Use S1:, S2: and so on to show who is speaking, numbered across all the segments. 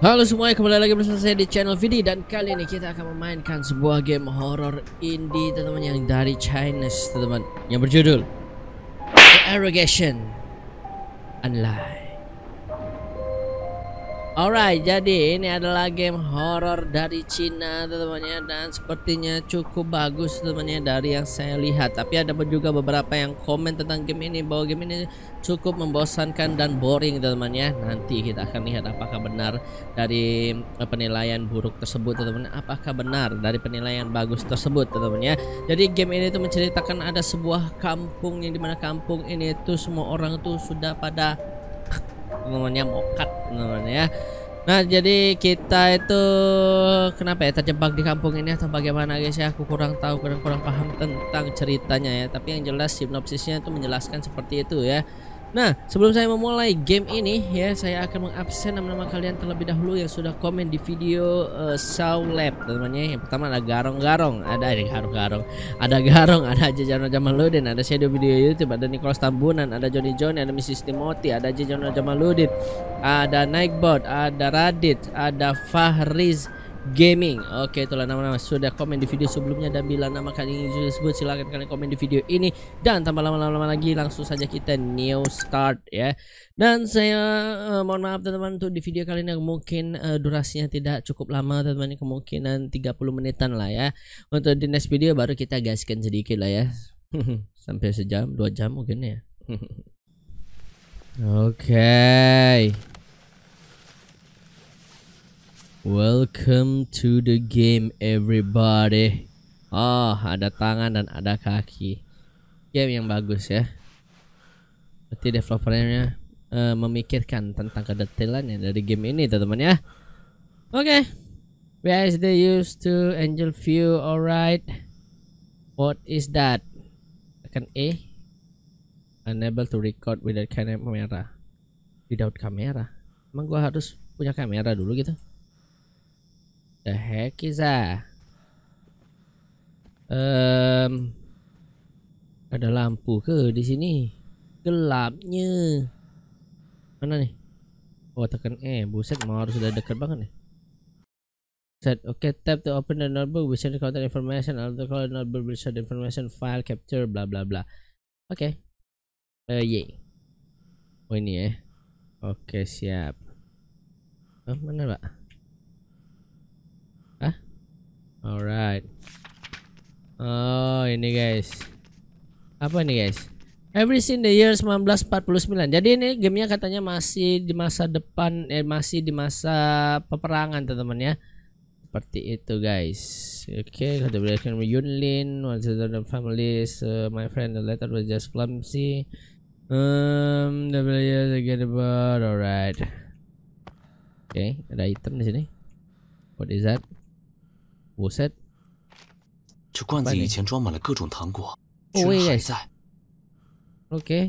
S1: Halo semuanya, kembali lagi bersama saya di channel Vidi dan kali ini kita akan memainkan sebuah game horror indie teman-teman yang dari Chinese teman-teman yang berjudul The Arrogation Online. Alright, jadi ini adalah game horror dari Cina teman-temannya dan sepertinya cukup bagus teman-temannya dari yang saya lihat. Tapi ada juga beberapa yang komen tentang game ini bahwa game ini cukup membosankan dan boring teman-temannya. Nanti kita akan lihat apakah benar dari eh, penilaian buruk tersebut teman-teman, apakah benar dari penilaian bagus tersebut teman-temannya. Jadi game ini itu menceritakan ada sebuah kampung yang dimana kampung ini itu semua orang tuh sudah pada namanya mokat namanya. ya Nah jadi kita itu kenapa ya terjebak di kampung ini atau bagaimana guys ya aku kurang tahu kurang kurang paham tentang ceritanya ya tapi yang jelas sinopsisnya itu menjelaskan seperti itu ya Nah, sebelum saya memulai game ini ya, saya akan mengabsen nama-nama kalian terlebih dahulu yang sudah komen di video uh, eh, Saw Lab, teman Yang pertama ada Garong-Garong, ada ada Garong-Garong, ada Garong, ada Jejano Jamaludin, ada Shadow Video YouTube, ada Nicholas Tambunan, ada Johnny Johnny, ada Mrs. Timothy, ada Jejano Jamaludin, ada Nightbot, ada Radit, ada Fahriz, Gaming Oke itulah nama-nama sudah komen di video sebelumnya Dan bila nama kalian ingin disebut silahkan kalian komen di video ini Dan tanpa lama-lama lagi langsung saja kita new start ya Dan saya uh, mohon maaf teman-teman untuk di video kali ini mungkin uh, durasinya tidak cukup lama teman-teman Kemungkinan 30 menitan lah ya Untuk di next video baru kita gaskan sedikit lah ya Sampai sejam, dua jam mungkin ya Oke okay. Welcome to the game everybody. Oh, ada tangan dan ada kaki. Game yang bagus ya. Berarti developernya uh, memikirkan tentang kedetailannya dari game ini, teman-teman ya. Oke. Okay. Where is the use to angel view? Alright. What is that? Akan A. Unable to record without camera. Without camera. Emang gua harus punya kamera dulu gitu? The heck is that? Um, ada lampu ke di sini? Gelapnya. Mana nih? Oh tekan E. Buset mau harus sudah dekat banget nih. Set. Okay, tap to open the notebook. We send contact information. the call the notebook, we send information file capture. Bla bla bla. Oke. Okay. Uh, eh, y. Oh ini ya. Oke okay, siap. Oh, mana pak? Alright. Oh, ini guys. Apa ini guys? Every in the year 1949. Jadi ini gamenya katanya masih di masa depan, eh masih di masa peperangan teman-teman ya. Seperti itu guys. Oke, okay, berikan with Yunlin, once the family, my friend the letter was just clumsy. Um, the players get about alright. Oke, okay, ada item di sini. What is that? Buset. 这罐子以前装满了各种糖果，居然还在。Oke. Okay.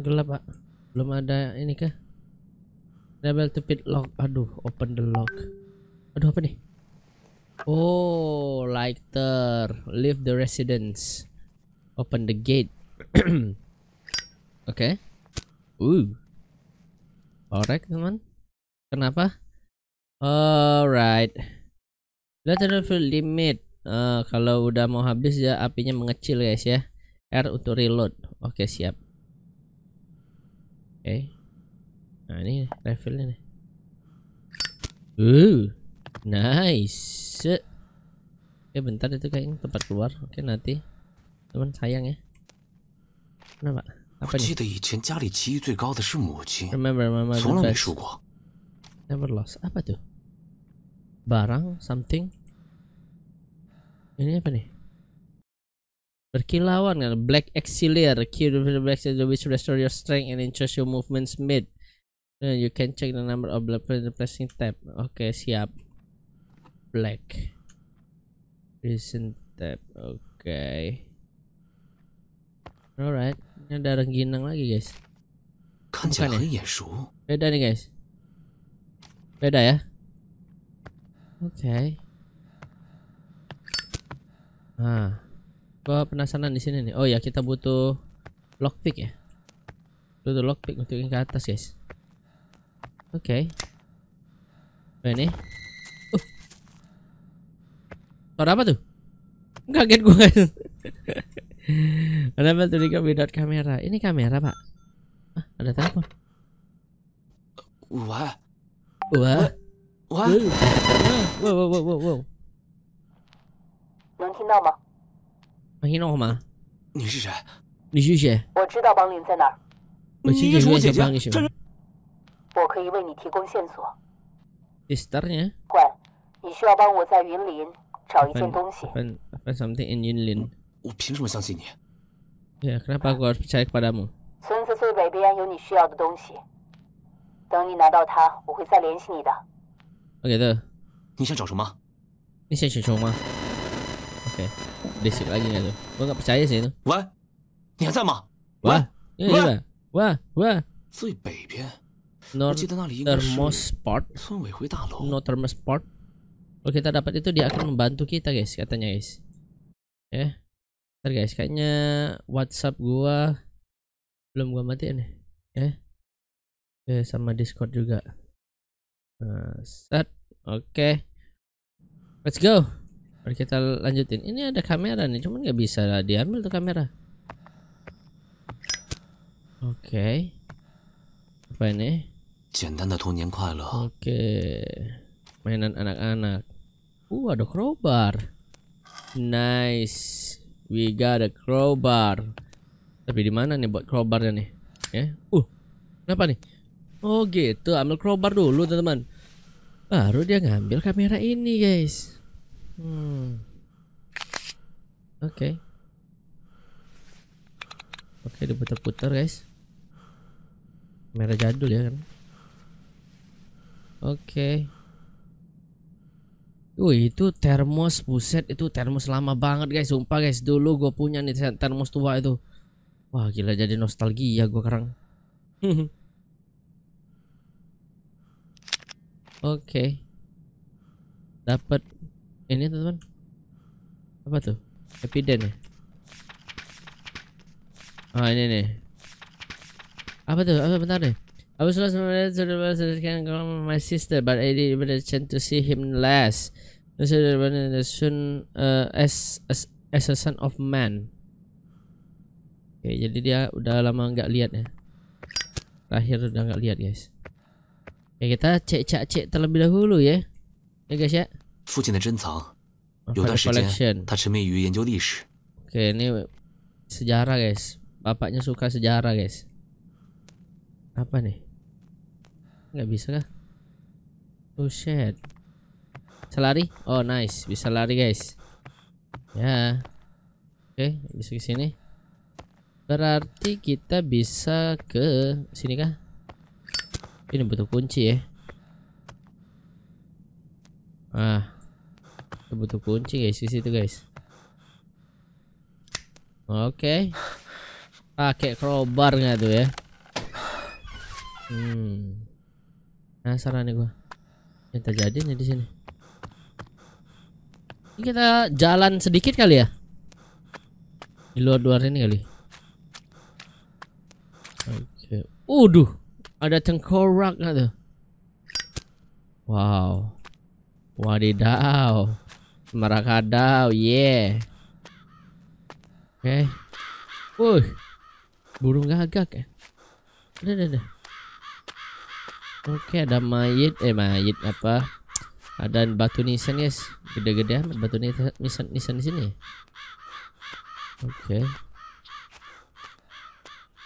S1: Gelap, Pak. Belum ada ini kah? Double to pit lock. Aduh, open the lock. Aduh, apa nih? Oh, lighter. Leave the residence. Open the gate. Oke. okay. Uh. Orek, teman. Kenapa? Alright. Lateral fuel limit. Uh, kalau udah mau habis ya apinya mengecil guys ya. R untuk reload. Oke, okay, siap. Oke. Okay. Nah, ini refillnya nih. Uh, nice. Oke, okay, bentar itu kayaknya tempat keluar. Oke, okay, nanti. Teman sayang ya. Kenapa? Apa nih? Remember, remember. Never lost. Apa tuh? barang something ini apa nih berkilauan kan black exilier cure the black exilier which restore your strength and increase your movements mid uh, you can check the number of black the pressing tab oke okay, siap black recent tab oke okay. alright ini ada rengginang lagi guys Bukan ya? beda nih guys beda ya okay. nah gua penasaran di sini nih oh ya kita butuh lockpick ya butuh lockpick untuk yang ke atas guys oke okay. Nah, ini uh. suara apa tuh kaget gue ada tuh di kamera? kamera ini kamera pak ah, ada telepon wah wah 喂喂喂喂喂，能听到吗？能听到吗？你是谁？你是谁？我知道帮林在哪儿。你是谁？姐姐，这人。我可以为你提供线索。Is t h e r n y 喂，你需要帮我在云林找一件东西。Find something in 云林。我凭什么相信你？Yeah, kenapa aku harus percaya kepada mu? 村子最北边有你需要的东西。等你拿到它，我会再联系你的。Oke okay, tuh. Eh, ini Oke. kita dapat itu dia akan membantu kita guys katanya guys. Oke. Eh, ntar guys kayaknya WhatsApp gua belum gua matiin nih. Ya. sama Discord juga set. Oke. Okay. Let's go. Mari kita lanjutin. Ini ada kamera nih, cuman nggak bisa diambil tuh kamera. Oke. Okay. Apa ini? Oke. Okay. Mainan anak-anak. Uh, ada crowbar. Nice. We got a crowbar. Tapi di mana nih buat crowbarnya nih? Ya. Yeah. Uh. Kenapa nih? Oh gitu, ambil crowbar dulu teman-teman baru dia ngambil kamera ini guys hmm. oke okay. oke okay, diputar-putar guys kamera jadul ya kan oke okay. Wih itu termos buset itu termos lama banget guys sumpah guys dulu gue punya nih termos tua itu wah gila jadi nostalgia gue sekarang Oke. Okay. Dapat ini teman. Apa tuh? Epiden ya? Ah oh, ini nih. Apa tuh? Apa bentar deh. I was lost my to the was can come my sister but I did a chance to see him last. that when the soon uh, as, as as a son of man. Oke, okay, jadi dia udah lama nggak lihat ya. Terakhir udah nggak lihat, guys. Ya kita cek-cek terlebih dahulu ya. Ya guys ya. Oke ini sejarah guys. Bapaknya suka sejarah guys. Apa nih? Gak bisa kah? Oh shit. Bisa lari? Oh nice, bisa lari guys. Ya. Oke, bisa ke sini. Berarti kita bisa ke sini kah? Ini butuh kunci ya. Ah. Butuh kunci guys di situ guys. Oke. Okay. Pakai crowbar nggak tuh ya? Hmm. Penasaran nih gua. Yang nih di sini. Ini kita jalan sedikit kali ya. Di luar-luar ini kali. Oke. Okay. Uduh. Ada tengkorak nggak tuh? Wow. Wadidaw. Merakadaw, yeah. Oke. Okay. Burung gagak ya. ada, ada. Oke, okay, ada mayit. Eh, mayit apa? Ada batu nisan, guys. Gede-gede amat batu nisan, nisan, di sini. Oke. Okay.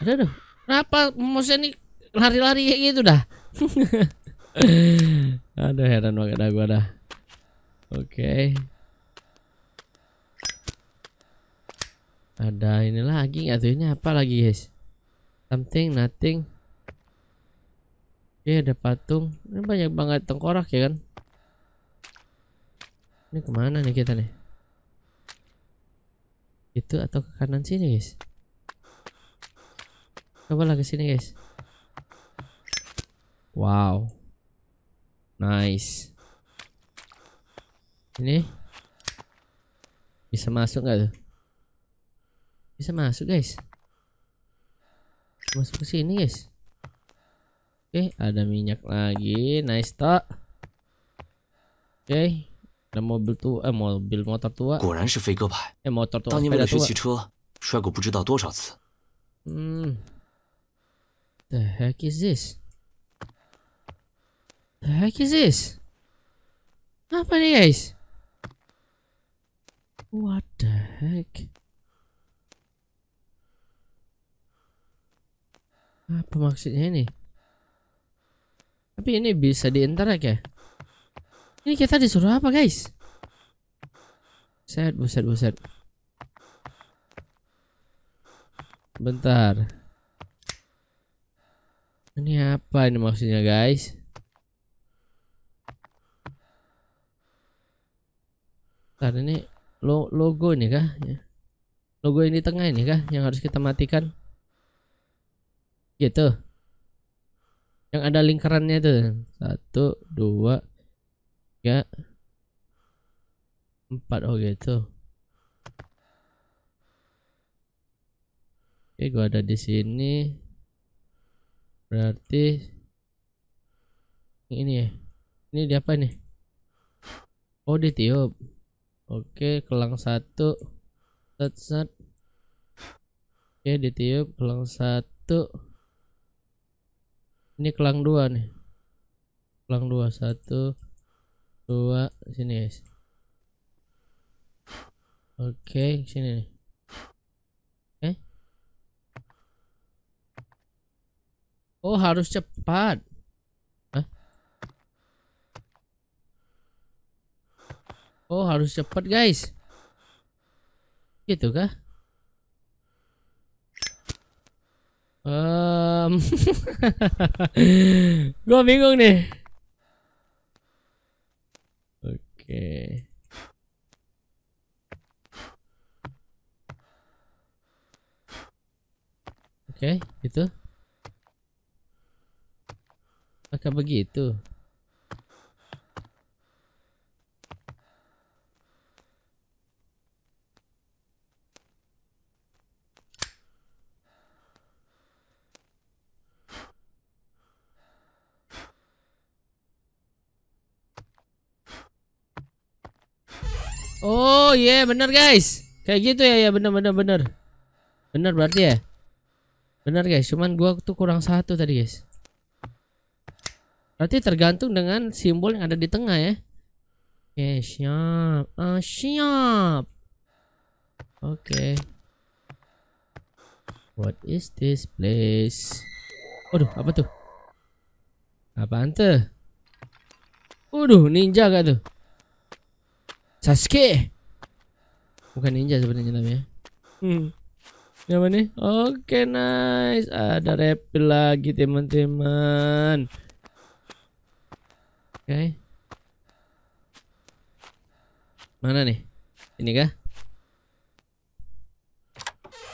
S1: Ada tuh. Kenapa musuh ini lari-lari kayak gitu dah ada heran banget dah gua dah oke okay. ada ini lagi enggak tuh ini apa lagi guys something nothing oke okay, ada patung ini banyak banget tengkorak ya kan ini kemana nih kita nih itu atau ke kanan sini guys cobalah ke sini guys Wow. Nice. Ini bisa masuk gak tuh? Bisa masuk guys. Masuk ke sini guys. Oke, okay, ada minyak lagi. Nice tak. Oke. Okay. Ada mobil tua, eh mobil motor tua. Eh motor tua. 当年为了学汽车，摔过不知道多少次。Hmm. The heck is this? The heck is this? Apa nih guys? What the heck? Apa maksudnya ini? Tapi ini bisa diinterak ya? Ini kita disuruh apa guys? Set, buset, buset. Bentar. Ini apa ini maksudnya guys? Karena ini lo logo ini kah? Ya. Logo ini tengah ini kah yang harus kita matikan? Gitu. Yang ada lingkarannya itu Satu, dua, tiga, empat. Oh gitu. Oke, gua ada di sini. Berarti ini ya. Ini di apa nih? Oh, ditiup. Oke, kelang satu. Set set. Oke, ditiup kelang satu. Ini kelang dua nih. Kelang dua satu, dua sini guys. Oke, sini nih. Oke. Eh? Oh, harus cepat. Oh harus cepat guys. Gitu kah? Um, gue bingung nih. Oke. Okay. Oke, okay, itu. Maka begitu. Oh iya yeah, bener guys Kayak gitu ya ya bener bener bener Bener berarti ya Bener guys cuman gua tuh kurang satu tadi guys Berarti tergantung dengan simbol yang ada di tengah ya Oke okay, siap ah, Siap Oke okay. What is this place? Waduh apa tuh? Apaan tuh? Waduh ninja gak tuh? Sasuke. Bukan ninja sebenarnya namanya. Hmm. Yang mana? Oke, okay, nice. Ada reptil lagi, teman-teman. Oke. Okay. Mana nih? Ini kah?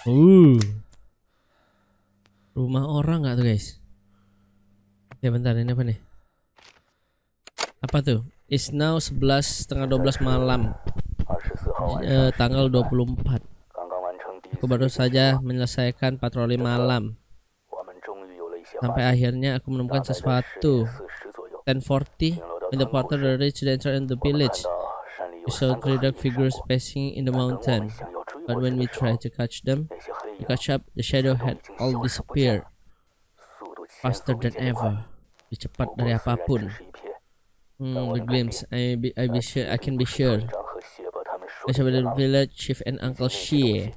S1: Uh. Rumah orang nggak tuh, guys? Ya bentar, ini apa nih? Apa tuh? is now 11 setengah 12 malam eh, tanggal 24 aku baru saja menyelesaikan patroli malam sampai akhirnya aku menemukan sesuatu 1040 in the reached the entrance in the village we saw three dark figures passing in the mountain but when we tried to catch them to catch up the shadow had all disappeared faster than ever lebih cepat dari apapun Mm, glimpse. I be, I be sure I can be sure. I shall be the village chief and Uncle Xie.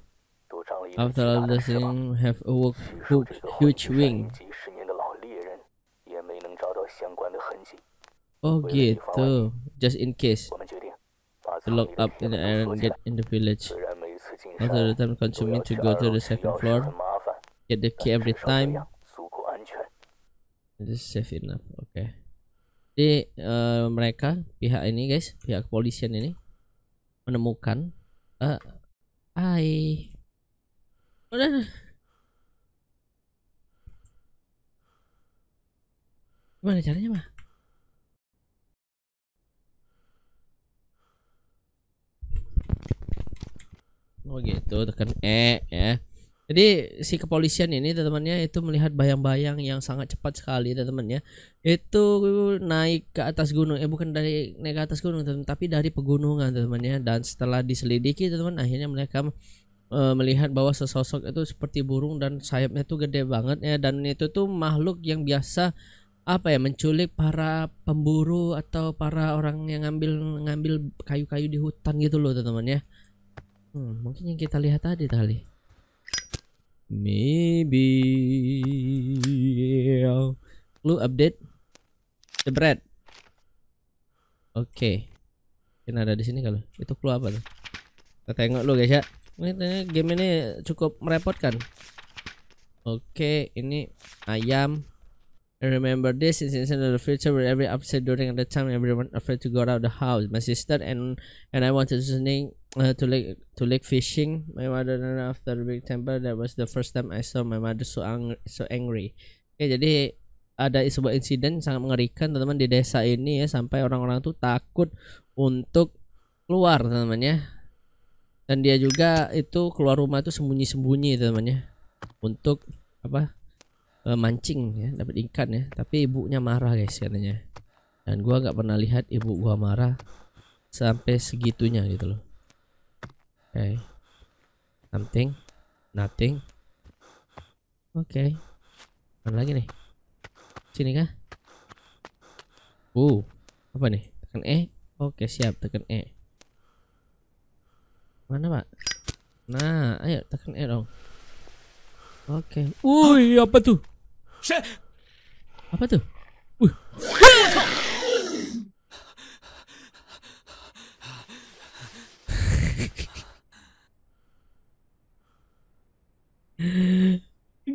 S1: After all, doesn't um, have a hook, huge wing. Oh, gitu. Just in case. To lock up in the iron and get in the village. After the time consuming to go to the second floor. Get the key every time. It is safe enough. Okay. Jadi uh, mereka pihak ini guys, pihak kepolisian ini menemukan uh, ai udah gimana caranya mah oh gitu tekan e ya jadi si kepolisian ini temannya itu melihat bayang-bayang yang sangat cepat sekali temannya itu naik ke atas gunung eh bukan dari naik ke atas gunung teman tapi dari pegunungan temannya dan setelah diselidiki teman akhirnya mereka e, melihat bahwa sesosok itu seperti burung dan sayapnya itu gede banget ya dan itu tuh makhluk yang biasa apa ya menculik para pemburu atau para orang yang ngambil ngambil kayu-kayu di hutan gitu loh teman-teman ya. Hmm, mungkin yang kita lihat tadi tadi. Maybe. Lu update the bread. Oke. Okay. Ini ada di sini kalau. Itu clue apa tuh? Kita tengok lu guys ya. Ini game ini cukup merepotkan. Oke, okay, ini ayam I remember this is in the future where every upset during the time everyone afraid to go out of the house. My sister and and I wanted to sneak uh, to lake to lake fishing. My mother and after the big temper that was the first time I saw my mother so angry so angry. Okay, jadi ada sebuah insiden sangat mengerikan teman-teman di desa ini ya sampai orang-orang tuh takut untuk keluar teman-teman ya. Dan dia juga itu keluar rumah tuh sembunyi-sembunyi teman-teman ya untuk apa uh, mancing ya dapat ikan ya tapi ibunya marah guys katanya dan gua nggak pernah lihat ibu gua marah sampai segitunya gitu loh oke okay. something nothing oke okay. mana lagi nih sini kah uh apa nih tekan E oke okay, siap tekan E mana pak nah ayo tekan E dong Oke. Okay. Uy, apa tuh? Apa tuh? Uh.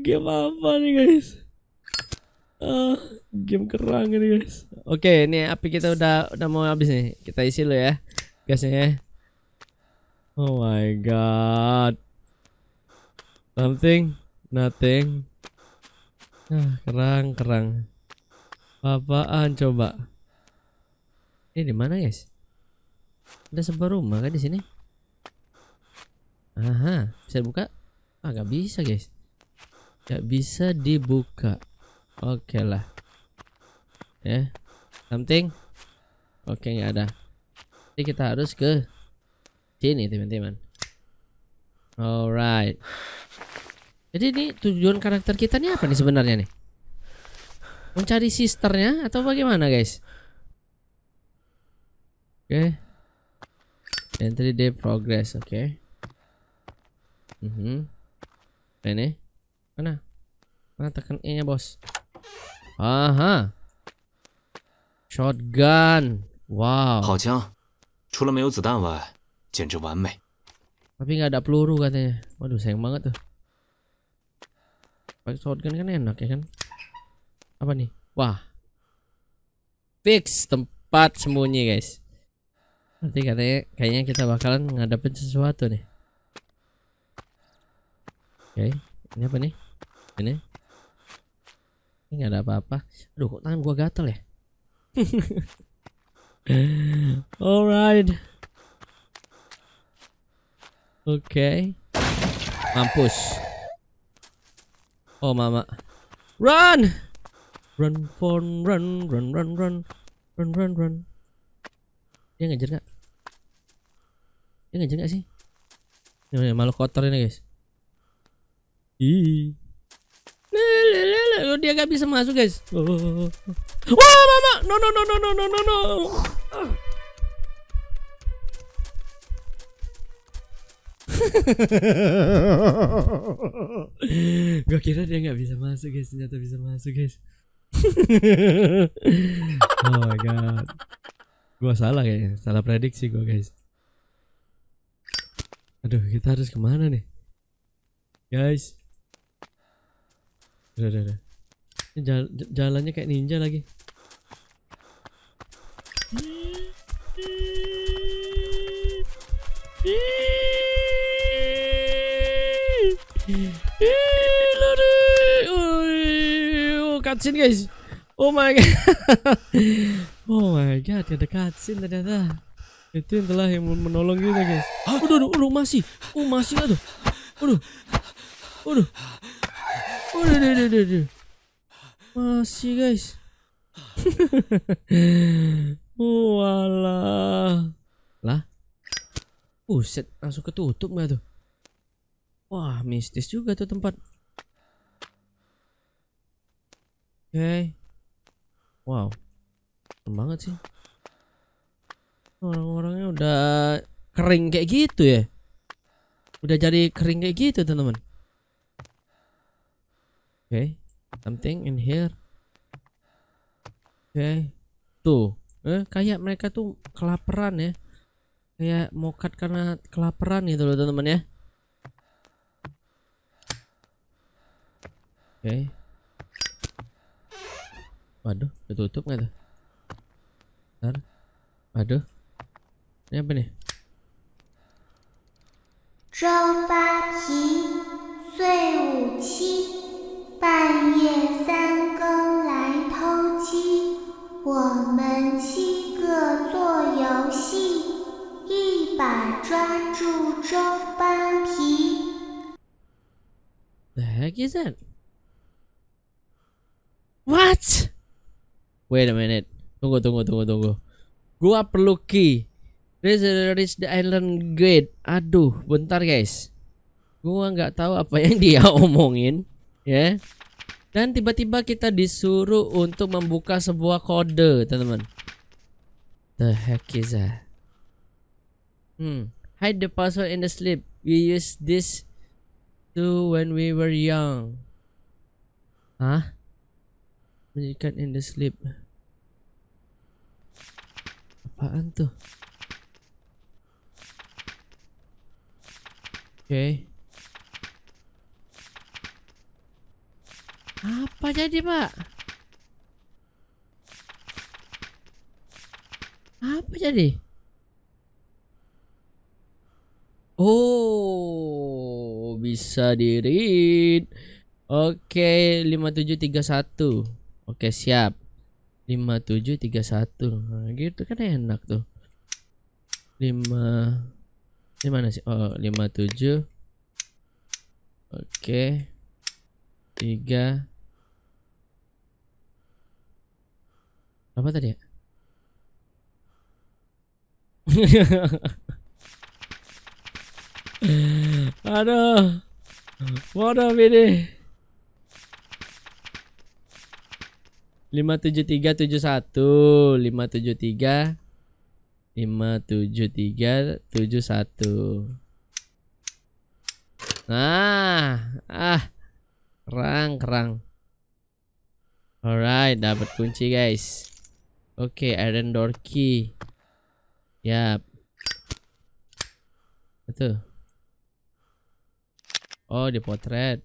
S1: game apa nih guys? Uh, game kerang ini guys. Oke, okay, ini api kita udah udah mau habis nih. Kita isi lo ya gasnya ya. Oh my god. Something, nothing. Hmm. kerang, kerang. Apaan coba? Ini eh, di mana, guys? Ada sebuah rumah kan di sini? Aha, bisa buka? Ah, gak bisa, guys. Gak bisa dibuka. Oke okay lah. Ya. Yeah. Something. Oke, okay, nggak ada. Jadi kita harus ke sini, teman-teman. Alright. Jadi ini tujuan karakter kita nih apa nih sebenarnya nih? Mencari sisternya atau bagaimana guys? Oke. Okay. Entry day progress, oke. Okay. Mm nah, Ini. Mana? Mana tekan E-nya, Bos? Aha. Shotgun. Wow. 好枪，除了没有子弹外，简直完美。Tapi nggak ada peluru katanya. Waduh, sayang banget tuh pakai shotgun kan enak ya kan apa nih wah fix tempat sembunyi guys nanti katanya kayaknya kita bakalan ngadepin sesuatu nih oke okay. ini apa nih ini ini nggak ada apa-apa aduh kok tangan gua gatel ya alright oke okay. mampus Oh mama. Run! Run for run run run run run run run. Dia ngejar gak? Dia ngejar gak sih? Ini malu kotor ini guys. Ih. Oh, dia gak bisa masuk guys. Oh. Wah mama, no no no no no no no no. gue kira dia nggak bisa masuk guys, ternyata bisa masuk guys. oh my god. gue salah kayaknya, salah prediksi gue guys. Aduh, kita harus kemana nih? Guys. Udah, udah, udah. Jal jalannya kayak ninja lagi. Oh, cutscene guys. Oh my god. oh my god, ada cutscene ternyata. Itu yang telah yang menolong kita guys. Udah, udah, udah masih. Oh, masih nggak tuh, Udah. Udah, udah, udah, udah, udah. Masih guys. Walah. Oh, lah. Buset, langsung ketutup nggak tuh? Wah, mistis juga tuh tempat. Oke. Okay. Wow. Keren banget sih. Orang-orangnya udah kering kayak gitu ya. Udah jadi kering kayak gitu, teman-teman. Oke. Okay. Something in here. Oke. Okay. Tuh. Eh, kayak mereka tuh kelaparan ya. Kayak mokat karena kelaparan gitu loh, teman-teman ya. 哎，哎呦，被锁住了。哎，哎呦，这什么尼？周扒皮睡午觉，半夜三更来偷鸡。我们七个做游戏，一把抓住周扒皮。The heck is it? What? Wait a minute. Tunggu, tunggu, tunggu, tunggu. Gua perlu key. This is the island gate. Aduh, bentar guys. Gua nggak tahu apa yang dia omongin, ya. Yeah. Dan tiba-tiba kita disuruh untuk membuka sebuah kode, teman-teman. The heck is that? Hmm. Hide the password in the slip. We use this to when we were young. Hah? Menyikat in the sleep Apaan tu? Okay Apa jadi pak? Apa jadi? Oh, bisa di read. Oke, okay, 5731. Oke siap 5731 nah, gitu kan enak tuh 5 ini mana sih oh 57 oke 3 apa tadi ya aduh bodoh ini lima tujuh tiga tujuh satu lima tujuh tiga lima tujuh tiga tujuh satu nah ah kerang kerang alright dapat kunci guys oke okay, iron door key yap itu oh di potret,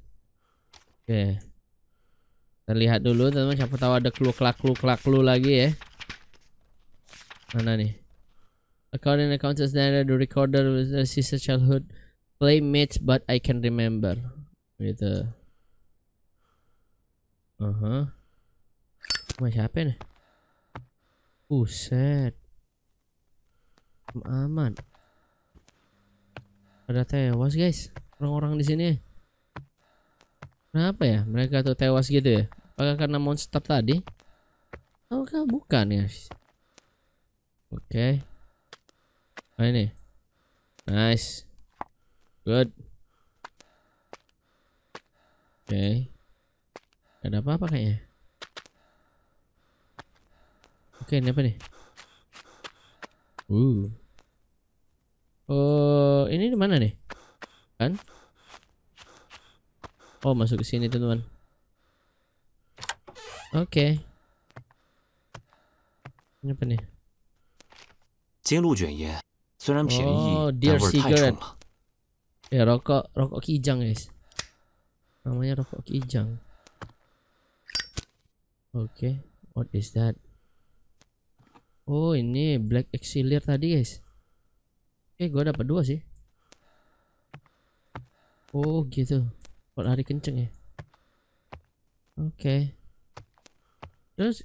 S1: oke okay terlihat dulu teman-teman siapa tahu ada clue klak clue klak clue lagi ya. Mana nih? According to accounts data, the recorder was a sister childhood playmates, but I can remember. Gitu. Uh -huh. Mas siapa nih? Buset. Aman. Ada tewas guys. Orang-orang di sini. Kenapa ya mereka tuh tewas gitu ya? Apakah karena monster tadi? Apakah bukan ya? Oke. Okay. Oh, ini. Nice. Good. Oke. Okay. ada apa-apa kayaknya. Oke, okay, ini apa nih? Uh. Oh, ini di mana nih? Kan? Oh, masuk ke sini, teman-teman. Oke. Ini apa nih? Oh, iya. Ya, rokok rokok kijang guys. Namanya rokok kijang. Oke, what is that? Oh ini black exilir tadi guys. Oke, eh, okay, gua dapat dua sih. Oh gitu buat hari kenceng ya oke okay. terus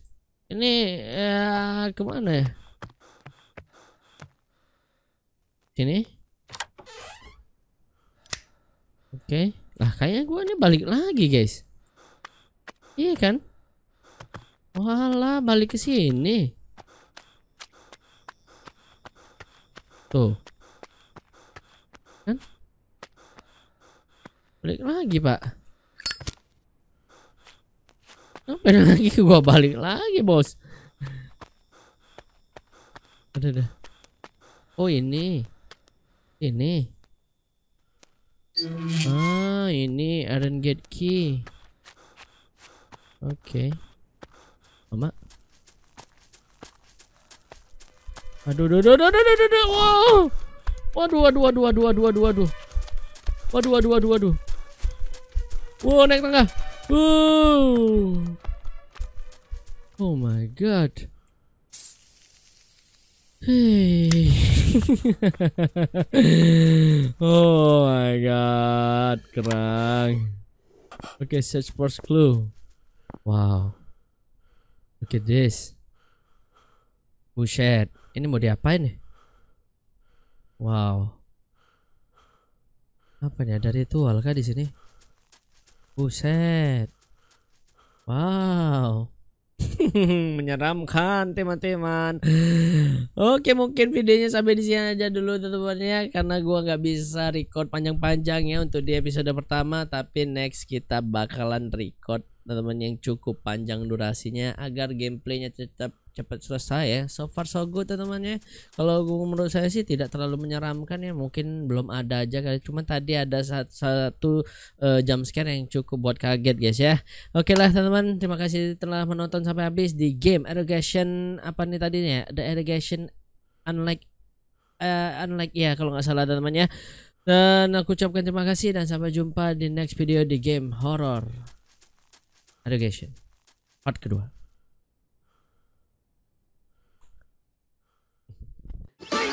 S1: ini ya kemana ya sini oke okay. lah kayaknya gue ini balik lagi guys iya kan walah balik ke sini tuh kan Balik lagi pak Sampai lagi gua balik lagi bos Ada ada Oh ini Ini Ah ini iron gate key Oke okay. Mama Aduh, aduh, aduh, aduh, aduh, aduh, aduh, wow. waduh, waduh, waduh, waduh, waduh, waduh. Waduh, waduh, waduh, waduh. Wow, naik tangga. Wow. Oh my god. Hey. oh my god, kerang. Oke, okay, search for clue. Wow. Look at this. Buset, ini mau diapain nih? Wow. Apa nih ada ritual kah di sini? Buset. Wow. Menyeramkan teman-teman. Oke mungkin videonya sampai di sini aja dulu teman-temannya karena gua nggak bisa record panjang-panjang ya untuk di episode pertama tapi next kita bakalan record teman-teman yang cukup panjang durasinya agar gameplaynya tetap cepat selesai ya so far so good teman-teman ya kalau menurut saya sih tidak terlalu menyeramkan ya mungkin belum ada aja kali cuma tadi ada satu, satu uh, eh, jump scare yang cukup buat kaget guys ya oke lah teman-teman terima kasih telah menonton sampai habis di game irrigation apa nih tadinya the irrigation unlike uh, unlike ya kalau nggak salah teman-teman ya dan aku ucapkan terima kasih dan sampai jumpa di next video di game horror irrigation. What could do?